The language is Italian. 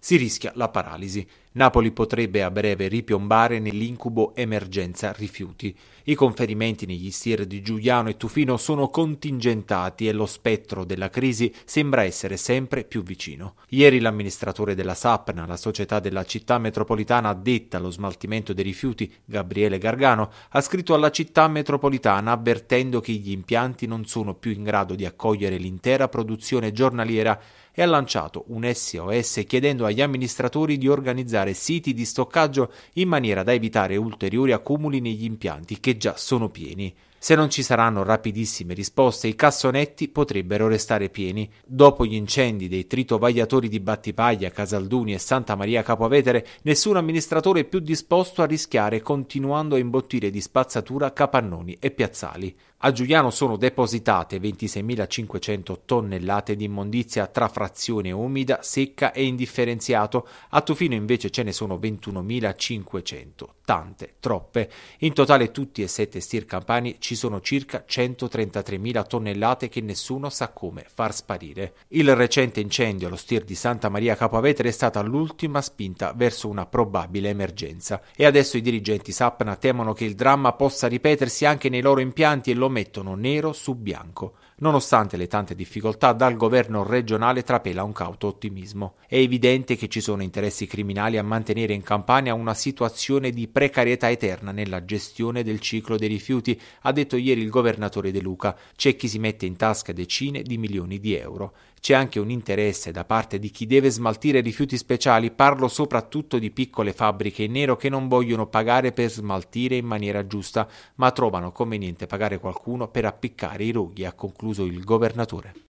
si rischia la paralisi. Napoli potrebbe a breve ripiombare nell'incubo emergenza rifiuti. I conferimenti negli stier di Giuliano e Tufino sono contingentati e lo spettro della crisi sembra essere sempre più vicino. Ieri l'amministratore della Sapna, la società della città metropolitana addetta allo smaltimento dei rifiuti, Gabriele Gargano, ha scritto alla città metropolitana avvertendo che gli impianti non sono più in grado di accogliere l'intera produzione giornaliera e ha lanciato un SOS chiedendo agli amministratori di organizzare utilizzare siti di stoccaggio in maniera da evitare ulteriori accumuli negli impianti che già sono pieni. Se non ci saranno rapidissime risposte, i cassonetti potrebbero restare pieni. Dopo gli incendi dei tritovagliatori di Battipaglia, Casalduni e Santa Maria Capovetere, nessun amministratore è più disposto a rischiare continuando a imbottire di spazzatura capannoni e piazzali. A Giuliano sono depositate 26.500 tonnellate di immondizia tra frazione umida, secca e indifferenziato. A Tufino invece ce ne sono 21.500, tante, troppe. In totale tutti e sette stir campani ci ci sono circa 133.000 tonnellate che nessuno sa come far sparire. Il recente incendio allo stir di Santa Maria Capovetere è stata l'ultima spinta verso una probabile emergenza e adesso i dirigenti Sapna temono che il dramma possa ripetersi anche nei loro impianti e lo mettono nero su bianco. Nonostante le tante difficoltà, dal governo regionale trapela un cauto ottimismo. È evidente che ci sono interessi criminali a mantenere in Campania una situazione di precarietà eterna nella gestione del ciclo dei rifiuti, ad detto ieri il governatore De Luca, c'è chi si mette in tasca decine di milioni di euro. C'è anche un interesse da parte di chi deve smaltire rifiuti speciali, parlo soprattutto di piccole fabbriche in nero che non vogliono pagare per smaltire in maniera giusta, ma trovano conveniente pagare qualcuno per appiccare i roghi, ha concluso il governatore.